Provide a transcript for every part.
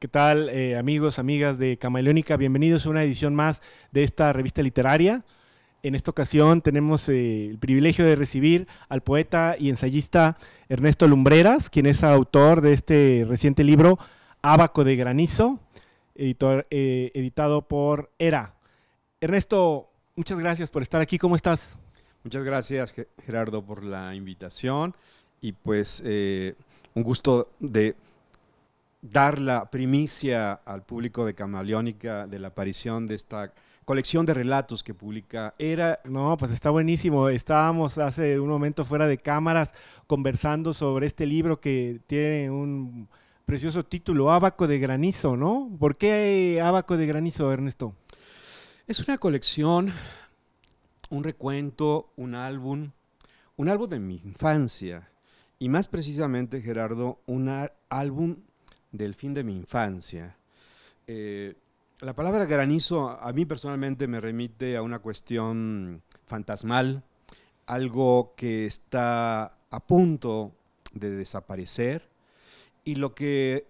¿Qué tal, eh, amigos, amigas de Camaleónica? Bienvenidos a una edición más de esta revista literaria. En esta ocasión tenemos eh, el privilegio de recibir al poeta y ensayista Ernesto Lumbreras, quien es autor de este reciente libro Ábaco de Granizo, eh, editado por ERA. Ernesto, muchas gracias por estar aquí. ¿Cómo estás? Muchas gracias, Gerardo, por la invitación y pues eh, un gusto de dar la primicia al público de Camaleónica de la aparición de esta colección de relatos que publica. Era... No, pues está buenísimo. Estábamos hace un momento fuera de cámaras conversando sobre este libro que tiene un precioso título, Abaco de Granizo, ¿no? ¿Por qué Abaco de Granizo, Ernesto? Es una colección, un recuento, un álbum, un álbum de mi infancia. Y más precisamente, Gerardo, un álbum del fin de mi infancia. Eh, la palabra granizo a mí personalmente me remite a una cuestión fantasmal, algo que está a punto de desaparecer y lo que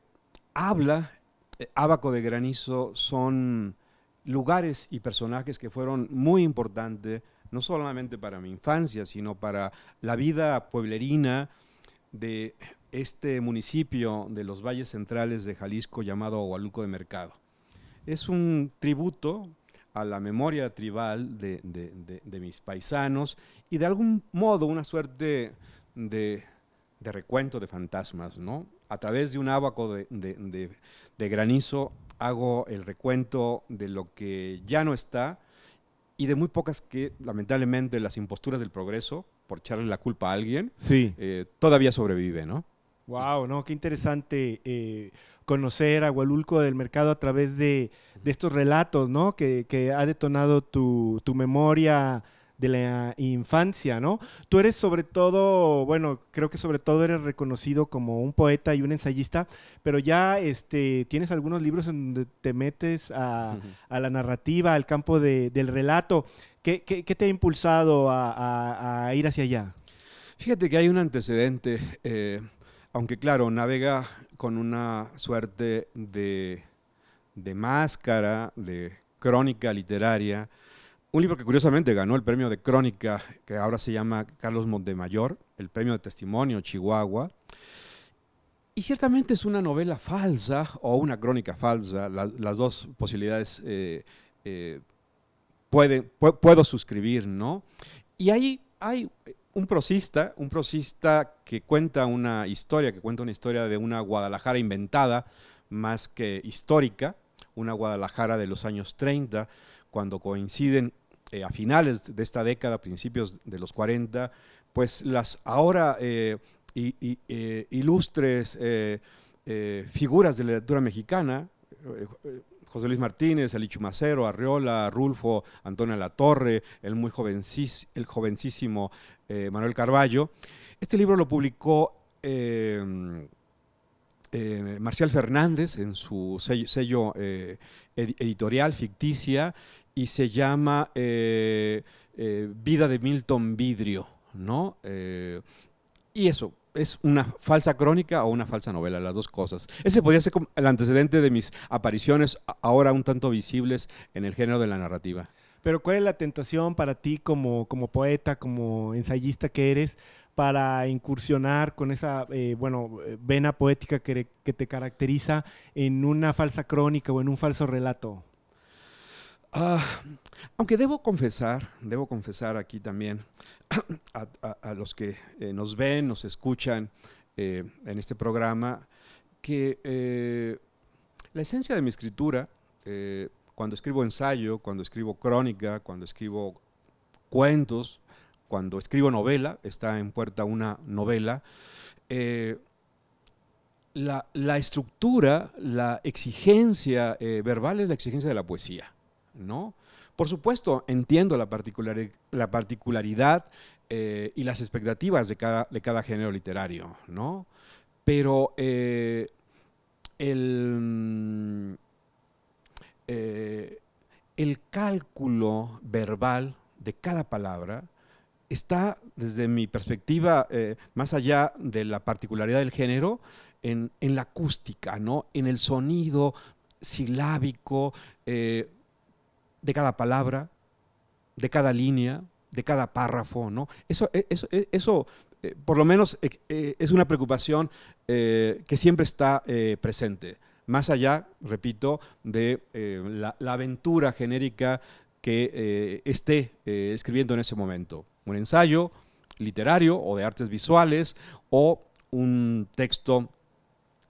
habla eh, Abaco de Granizo son lugares y personajes que fueron muy importantes, no solamente para mi infancia, sino para la vida pueblerina de este municipio de los valles centrales de Jalisco llamado Hualuco de Mercado es un tributo a la memoria tribal de, mis paisanos y de algún modo una suerte de, recuento de fantasmas, ¿no? A través de un abaco de, granizo hago el recuento de lo que ya no está y de muy pocas que, lamentablemente, las imposturas del progreso, por echarle la culpa a alguien, eh, todavía sobrevive, ¿no? Wow, no, qué interesante eh, conocer a Hualulco del mercado a través de, estos relatos, ¿no? Que, ha detonado tu, memoria de la infancia, ¿no? Tú eres sobre todo, bueno, creo que sobre todo eres reconocido como un poeta y un ensayista, pero ya este, tienes algunos libros en donde te metes a, la narrativa, al campo del relato. ¿Qué, te ha impulsado a, ir hacia allá? Fíjate que hay un antecedente. Eh, aunque claro, navega con una suerte de, máscara, de crónica literaria. Un libro que curiosamente ganó el premio de crónica, que ahora se llama Carlos Montemayor, el premio de testimonio Chihuahua. Y ciertamente es una novela falsa o una crónica falsa, las dos posibilidades eh, eh, puedo suscribir, ¿no? Y ahí hay un prosista, un prosista que cuenta una historia, que cuenta una historia de una Guadalajara inventada más que histórica, una Guadalajara de los años 30, cuando coinciden eh, a finales de esta década, principios de los 40, pues las ahora eh, eh, ilustres figuras de la literatura mexicana, José Luis Martínez, Alichu Macero, Arriola, Rulfo, Antonio Latorre, el muy el jovencísimo eh, Manuel Carballo. Este libro lo publicó eh, eh, Marcial Fernández en su sello, editorial ficticia y se llama Vida de Milton Vidrio, ¿no? y eso, es una falsa crónica o una falsa novela, las dos cosas. Ese podría ser el antecedente de mis apariciones ahora un tanto visibles en el género de la narrativa. Pero ¿cuál es la tentación para ti como, poeta, como ensayista que eres, para incursionar con esa, eh, vena poética que te caracteriza en una falsa crónica o en un falso relato? Ah, aunque debo confesar, debo confesar aquí también a, los que eh, nos ven, nos escuchan eh, en este programa, que eh, la esencia de mi escritura, cuando escribo ensayo, cuando escribo crónica, cuando escribo cuentos, cuando escribo novela, está en puerta una novela, la, estructura, la exigencia verbal es la exigencia de la poesía. ¿no? Por supuesto, entiendo la, particular, la particularidad eh, y las expectativas de cada, de cada, género literario, ¿no? Pero eh, eh, el, cálculo verbal de cada palabra está, desde mi perspectiva, más allá de la particularidad del género, en, la acústica, ¿no? en el sonido silábico, de cada palabra, de cada línea, de cada párrafo, ¿no? Eso, e, eso, e, eso eh, por lo menos, eh, eh, es una preocupación que siempre está presente, más allá, repito, de la, la, aventura genérica que esté escribiendo en ese momento. Un ensayo literario o de artes visuales o un texto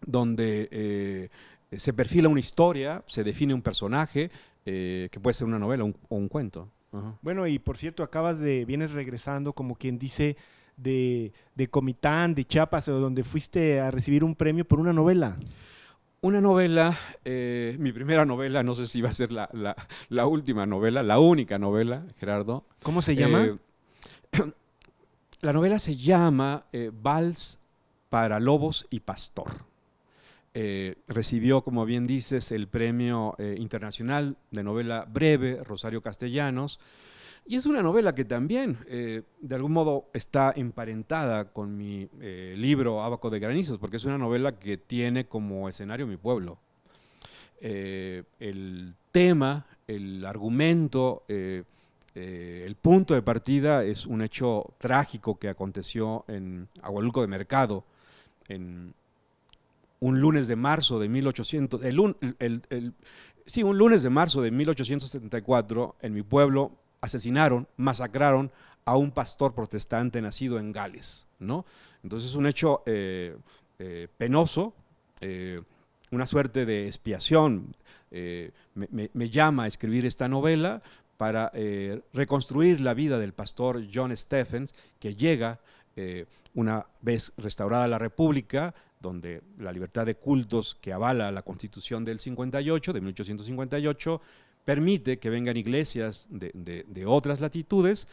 donde se perfila una historia, se define un personaje, eh, que puede ser una novela o un cuento. Bueno, y por cierto, acabas de, vienes regresando como quien dice de, Comitán, de Chiapas, donde fuiste a recibir un premio por una novela. Una novela, eh, mi primera novela, no sé si va a ser la, última novela, la única novela, Gerardo. ¿Cómo se llama? Eh, la novela se llama Vals para Lobos y Pastor. Eh, recibió, como bien dices, el Premio eh, Internacional de Novela Breve, Rosario Castellanos. Y es una novela que también, eh, de algún modo, está emparentada con mi libro Abaco de Granizos, porque es una novela que tiene como escenario mi pueblo. el tema, el argumento, el punto de partida es un hecho trágico que aconteció en Agualuco de Mercado, en un lunes de marzo de 1800, el, un lunes de marzo de 1874, en mi pueblo asesinaron, masacraron a un pastor protestante nacido en Gales, ¿no? Entonces es un hecho eh, eh, penoso, eh, una suerte de expiación. Me, llama a escribir esta novela, para reconstruir la vida del pastor John Stephens, que llega, una vez restaurada la República, donde la libertad de cultos que avala la Constitución del 58, de 1858, permite que vengan iglesias de, otras latitudes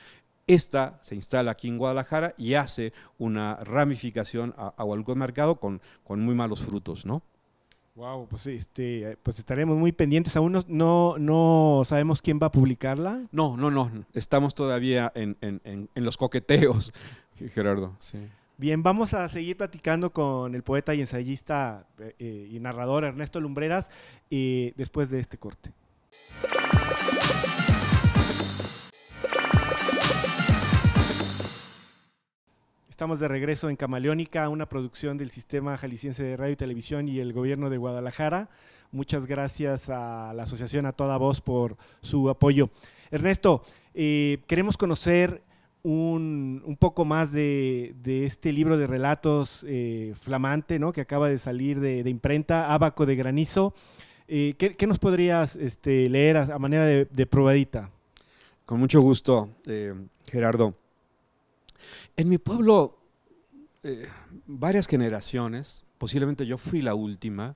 esta se instala aquí en Guadalajara y hace una ramificación a, Hualco Mercado con, con, muy malos frutos, ¿no? Wow, pues este, pues estaremos muy pendientes. Aún no, no, no sabemos quién va a publicarla. No, no, no. Estamos todavía en, en los coqueteos, Gerardo. Sí. Bien, vamos a seguir platicando con el poeta y ensayista eh, eh, y narrador Ernesto Lumbreras eh, después de este corte. Estamos de regreso en Camaleónica, una producción del Sistema Jalisciense de Radio y Televisión y el Gobierno de Guadalajara. Muchas gracias a la asociación A Toda Voz por su apoyo. Ernesto, queremos conocer un, poco más de, este libro de relatos eh, flamante ¿no? que acaba de salir de, imprenta, Abaco de Granizo. Eh, ¿qué, nos podrías este, leer a, manera de, probadita? Con mucho gusto, eh, Gerardo. En mi pueblo, varias generaciones, posiblemente yo fui la última,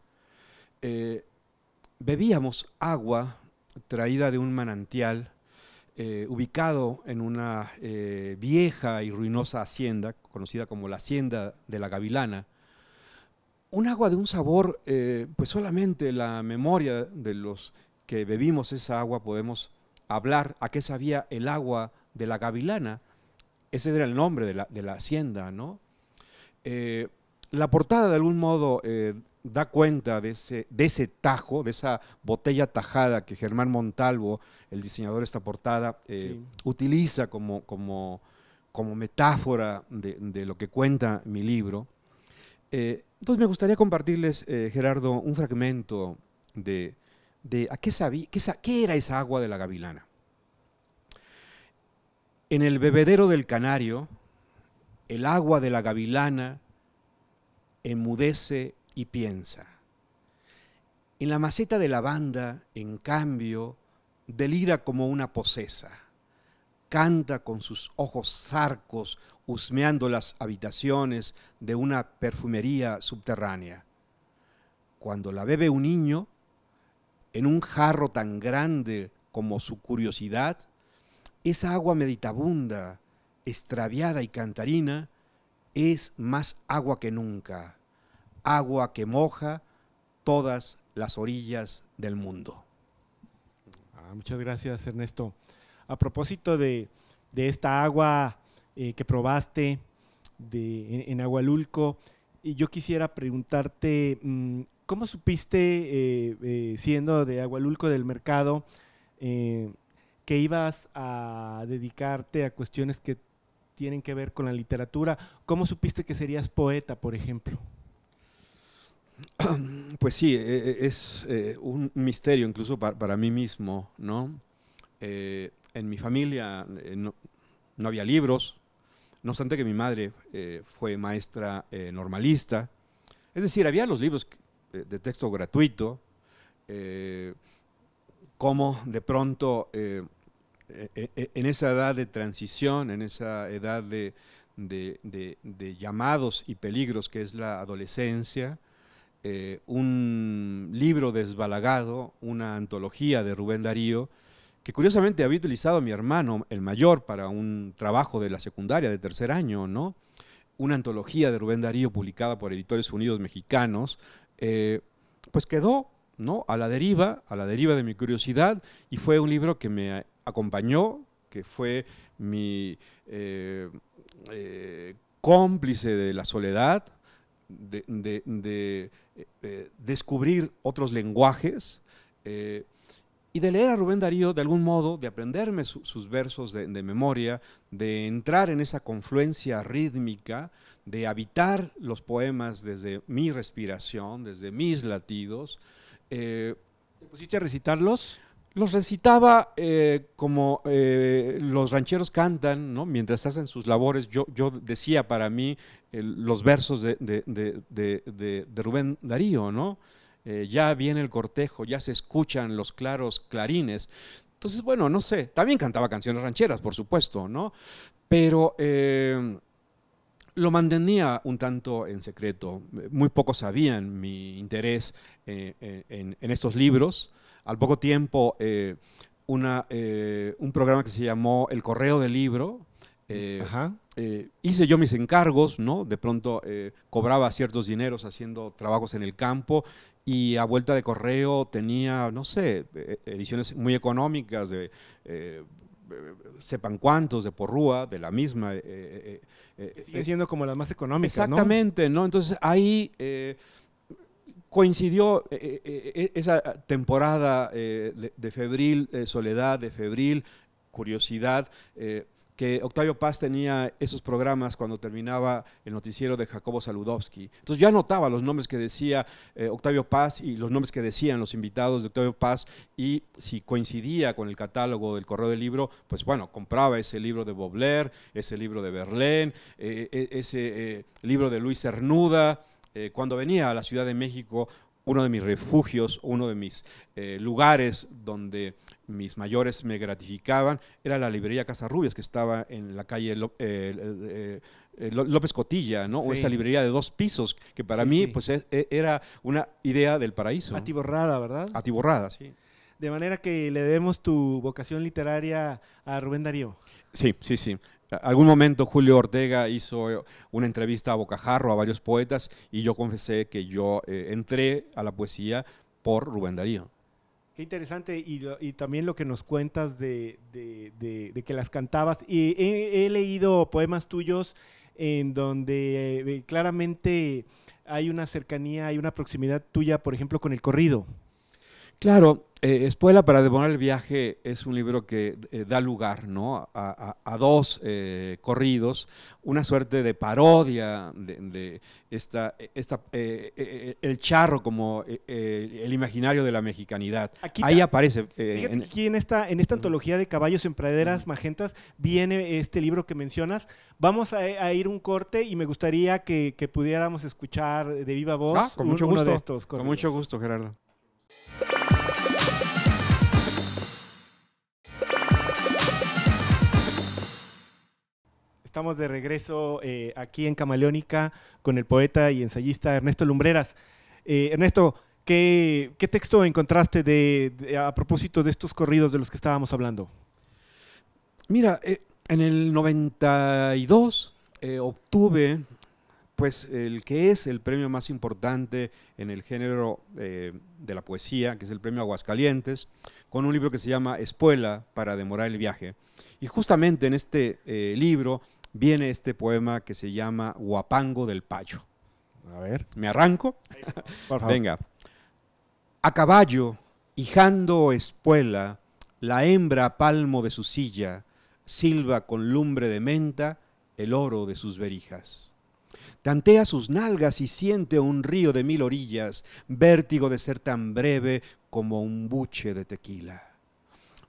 bebíamos agua traída de un manantial eh, ubicado en una eh, vieja y ruinosa hacienda, conocida como la Hacienda de la Gavilana, un agua de un sabor, eh, pues solamente la memoria de los que bebimos esa agua podemos hablar a qué sabía el agua de la Gavilana. Ese era el nombre de la, de la hacienda, ¿no? la portada de algún modo da cuenta de ese, de ese tajo, de esa botella tajada que Germán Montalvo, el diseñador de esta portada, eh, utiliza como, como, metáfora de, lo que cuenta mi libro. Eh, entonces me gustaría compartirles, eh, Gerardo, un fragmento de, a qué, sabí, qué, qué era esa agua de la gavilana. En el bebedero del canario, el agua de la gavilana emudece y piensa. En la maceta de lavanda, en cambio, delira como una posesa. Canta con sus ojos zarcos, husmeando las habitaciones de una perfumería subterránea. Cuando la bebe un niño, en un jarro tan grande como su curiosidad, esa agua meditabunda, extraviada y cantarina, es más agua que nunca agua que moja todas las orillas del mundo. Ah, muchas gracias, Ernesto. A propósito de, esta agua eh, que probaste en, Agualulco, yo quisiera preguntarte, mm, ¿cómo supiste, eh, eh, siendo de Agualulco del mercado, que ibas a dedicarte a cuestiones que tienen que ver con la literatura? ¿Cómo supiste que serías poeta, por ejemplo? Pues sí, e, e, es eh, un misterio incluso para mí mismo, ¿no? Eh, en mi familia eh, no, había libros, no obstante que mi madre fue maestra normalista, es decir, había los libros de texto gratuito, como de pronto e, en esa edad de transición, en esa edad de, llamados y peligros que es la adolescencia, eh, un libro desbalagado, una antología de Rubén Darío, que curiosamente había utilizado mi hermano, el mayor, para un trabajo de la secundaria de tercer año, ¿no? Una antología de Rubén Darío publicada por Editores Unidos Mexicanos, eh, pues quedó, ¿no? A la deriva, a la deriva de mi curiosidad, y fue un libro que me acompañó, que fue mi eh, cómplice de la soledad, de, eh, eh, descubrir otros lenguajes eh, y de leer a Rubén Darío de algún modo, de aprenderme sus versos de, memoria, de entrar en esa confluencia rítmica, de habitar los poemas desde mi respiración, desde mis latidos. ¿Te pusiste a recitarlos? los recitaba eh, como eh, los rancheros cantan, ¿no? Mientras hacen sus labores, yo, decía para mí los versos de, Rubén Darío, ¿no? Eh, ya viene el cortejo, ya se escuchan los claros clarines. Entonces, bueno, no sé, también cantaba canciones rancheras, por supuesto, ¿no? Pero lo mantenía un tanto en secreto. Muy pocos sabían mi interés en, en, estos libros al poco tiempo eh, eh, un programa que se llamó El Correo del Libro. Eh, hice yo mis encargos, ¿no? De pronto cobraba ciertos dineros haciendo trabajos en el campo y a vuelta de correo tenía, no sé, e, ediciones muy económicas de sepan cuántos de Porrúa, de la misma. siendo como las más económicas. Exactamente, ¿no? ¿no? Entonces ahí coincidió eh, eh, eh, esa temporada de, febril, soledad, de febril, curiosidad, que Octavio Paz tenía esos programas cuando terminaba el noticiero de Jacobo Saludowski. Entonces yo anotaba los nombres que decía Octavio Paz y los nombres que decían los invitados de Octavio Paz y si coincidía con el catálogo del correo del libro, pues bueno, compraba ese libro de Bobler, ese libro de Berlén, e, ese libro de Luis Cernuda, eh, cuando venía a la Ciudad de México, uno de mis refugios, uno de mis eh, lugares donde mis mayores me gratificaban, era la librería Casa Rubias que estaba en la calle eh, López Cotilla, ¿no? esa librería de dos pisos, que para mí pues e, e, era una idea del paraíso. Atiborrada, ¿verdad? Atiborrada, sí. De manera que le debemos tu vocación literaria a Rubén Darío. Sí, sí, sí. Algún momento Julio Ortega hizo una entrevista a Bocajarro, a varios poetas, y yo confesé que yo eh, entré a la poesía por Rubén Darío. Qué interesante, y, también lo que nos cuentas de, que las cantabas. Y he, leído poemas tuyos en donde eh, claramente hay una cercanía, hay una proximidad tuya, por ejemplo, con el corrido. Claro, eh, Espuela para devorar el viaje es un libro que eh, da lugar ¿no? a, dos eh, corridos, una suerte de parodia de, esta, esta el charro como el imaginario de la mexicanidad. Aquí Ahí aparece. fíjate aquí en esta, en esta antología de caballos en praderas magentas viene este libro que mencionas. Vamos a, ir un corte y me gustaría que, pudiéramos escuchar de viva voz ah, de estos Con mucho gusto, Gerardo. Estamos de regreso eh, aquí en Camaleónica con el poeta y ensayista Ernesto Lumbreras. Eh, Ernesto, ¿qué, texto encontraste a propósito de estos corridos de los que estábamos hablando? Mira, eh, en el 92 obtuve pues el que es el premio más importante en el género eh, de la poesía, que es el premio Aguascalientes, con un libro que se llama Espuela para demorar el viaje. Y justamente en este eh, libro viene este poema que se llama Huapango del Payo. A ver. ¿Me arranco? Venga. A caballo, hijando espuela, la hembra a palmo de su silla, silba con lumbre de menta el oro de sus verijas. Tantea sus nalgas y siente un río de mil orillas, vértigo de ser tan breve como un buche de tequila.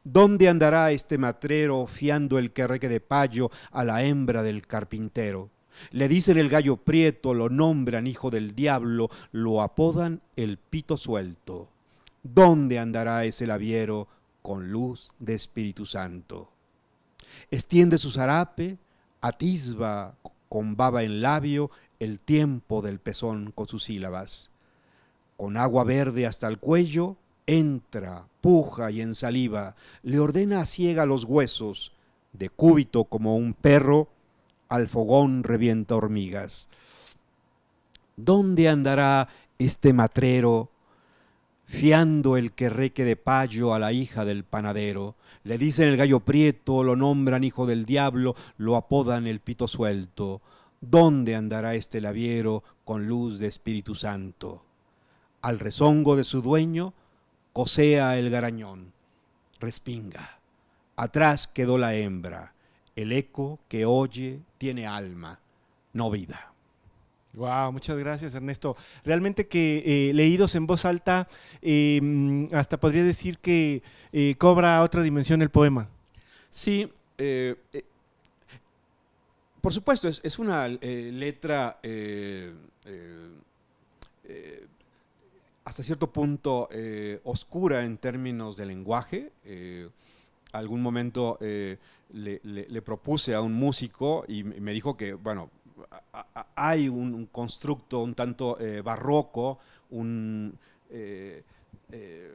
¿Dónde andará este matrero fiando el querreque de payo a la hembra del carpintero? Le dicen el gallo prieto, lo nombran hijo del diablo, lo apodan el pito suelto. ¿Dónde andará ese labiero con luz de Espíritu Santo? Extiende su zarape, atisba con en labio el tiempo del pezón con sus sílabas. Con agua verde hasta el cuello, entra, puja y ensaliva, le ordena a ciega los huesos, de cúbito como un perro, al fogón revienta hormigas. ¿Dónde andará este matrero fiando el reque de payo a la hija del panadero. Le dicen el gallo prieto, lo nombran hijo del diablo, lo apodan el pito suelto. ¿Dónde andará este laviero con luz de Espíritu Santo? Al rezongo de su dueño, cosea el garañón, respinga. Atrás quedó la hembra. El eco que oye tiene alma, no vida. Wow, muchas gracias Ernesto. Realmente que eh, leídos en voz alta, em, hasta podría decir que eh, cobra otra dimensión el poema. Sí, eh, por supuesto, es, una letra hasta cierto punto oscura en términos de lenguaje algún momento le, propuse a un músico y me dijo que, bueno, hay un, constructo un tanto eh, barroco, un, eh, eh,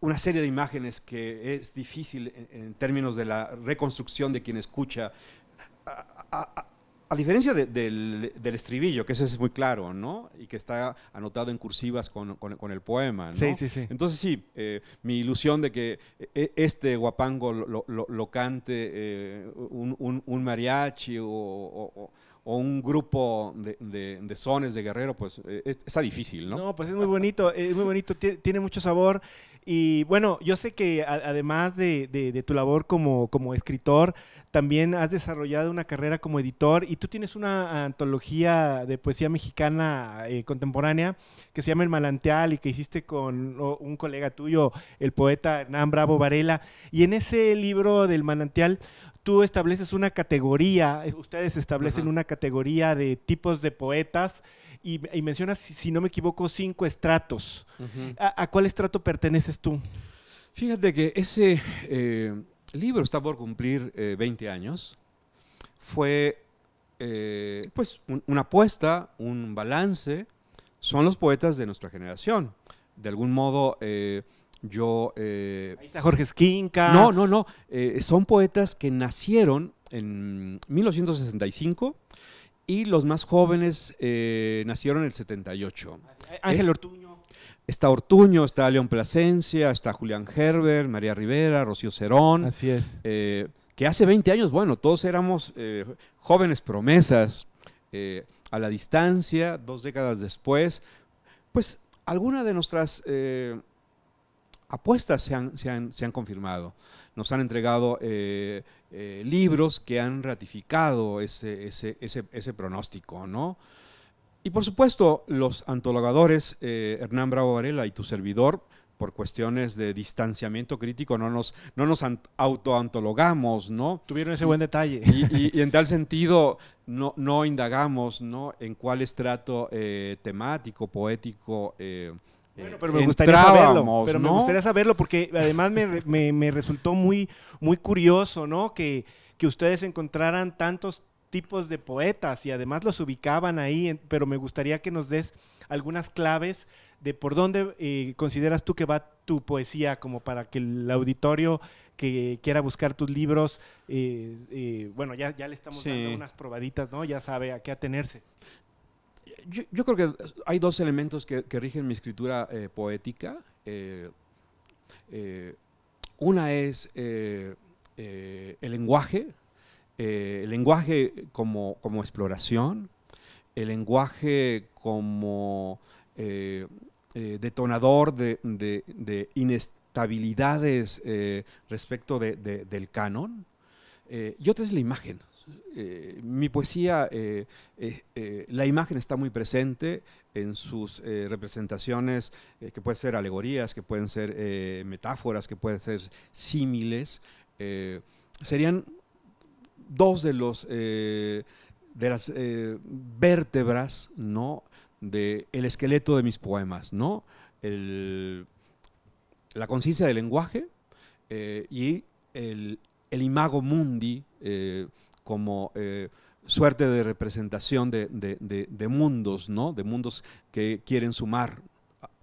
una serie de imágenes que es difícil en, términos de la reconstrucción de quien escucha a diferencia del, estribillo, que ese es muy claro, ¿no? Y que está anotado en cursivas con, el poema, ¿no? Sí, sí, sí. Entonces, sí, eh, mi ilusión de que eh, este guapango lo, cante eh, un, mariachi o, o un grupo de, de, de sones de Guerrero, pues eh, es, está difícil, ¿no? No, pues es muy bonito, es muy bonito, tiene mucho sabor. Y bueno, yo sé que además de, tu labor como, escritor, también has desarrollado una carrera como editor y tú tienes una antología de poesía mexicana eh, contemporánea que se llama El manantial y que hiciste con un colega tuyo, el poeta Hernán Bravo Varela. Y en ese libro del manantial tú estableces una categoría, eh, ustedes establecen una categoría de tipos de poetas y, mencionas, si, no me equivoco, cinco estratos. ¿A, cuál estrato perteneces tú? Fíjate que ese eh, libro está por cumplir 20 eh, años. Fue pues una apuesta, un balance. Son los poetas de nuestra generación. De algún modo yo, eh, Ahí está Jorge Esquinca. No, no, no. Eh, son poetas que nacieron en 1965 y los más jóvenes eh, nacieron en el 78. Ángel Ortuño. Está Ortuño, está León Plasencia, está Julián Herbert, María Rivera, Rocío Cerón. Así es. que hace 20 años, bueno, todos éramos jóvenes promesas. a la distancia, dos décadas después, pues alguna de nuestras apuestas se han, confirmado. Nos han entregado eh, eh, libros que han ratificado ese, ese, pronóstico, ¿no? Y por supuesto, los antologadores, eh, Hernán Bravo Varela y tu servidor, por cuestiones de distanciamiento crítico, no nos, no nos autoantologamos, ¿no? Tuvieron ese buen detalle. Y, en tal sentido, no, no indagamos, ¿no? En cuál estrato temático, poético bueno, eh, pero me gustaría saberlo. Pero me gustaría saberlo porque además me, resultó muy, muy curioso, ¿no? Que, que, ustedes encontraran tantos tipos de poetas y además los ubicaban ahí, pero me gustaría que nos des algunas claves de por dónde eh, consideras tú que va tu poesía, como para que el auditorio que quiera buscar tus libros, eh, bueno, ya, ya le estamos dando unas probaditas, ¿no? Ya sabe a qué atenerse. Yo, creo que hay dos elementos que, rigen mi escritura eh, poética. Eh, eh, una es el lenguaje, el lenguaje como, exploración, el lenguaje como detonador de, inestabilidades respecto del canon. Eh, y otra es la imagen. Eh, mi poesía, eh, eh, la imagen está muy presente en sus representaciones, que pueden ser alegorías, que pueden ser metáforas, que pueden ser símiles. serían dos de los de las vértebras, ¿no? De el esqueleto de mis poemas, ¿no? la conciencia del lenguaje y el el imago mundi eh, como eh, suerte de representación de, mundos, ¿no? De mundos que quieren sumar,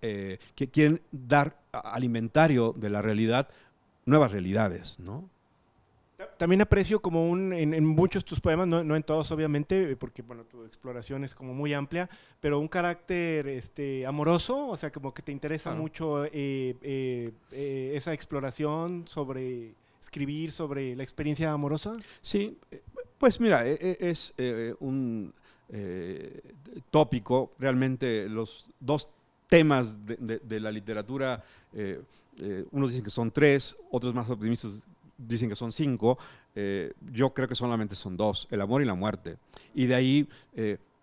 eh, que quieren dar alimentario de la realidad nuevas realidades, ¿no? También aprecio como un, en, muchos tus poemas, no, en todos obviamente, porque bueno, tu exploración es como muy amplia, pero un carácter este, amoroso, o sea, como que te interesa mucho esa exploración sobre escribir sobre la experiencia amorosa? Sí, eh, pues mira, e, e, es, eh, un eh, tópico, realmente los dos temas de, la literatura, unos dicen que son tres, otros más optimistas dicen que son cinco, yo creo que solamente son dos, el amor y la muerte. Y de ahí,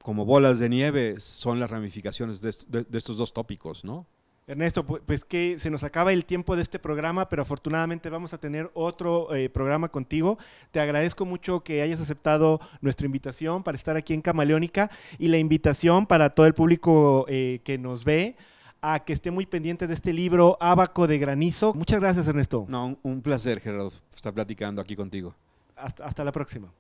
como bolas de nieve, son las ramificaciones de, de estos dos tópicos, ¿no? Ernesto, pues que se nos acaba el tiempo de este programa, pero afortunadamente vamos a tener otro eh, programa contigo. Te agradezco mucho que hayas aceptado nuestra invitación para estar aquí en Camaleónica y la invitación para todo el público eh, que nos ve a que esté muy pendiente de este libro Abaco de Granizo. Muchas gracias, Ernesto. No, un placer, Gerardo, estar platicando aquí contigo. hasta la próxima.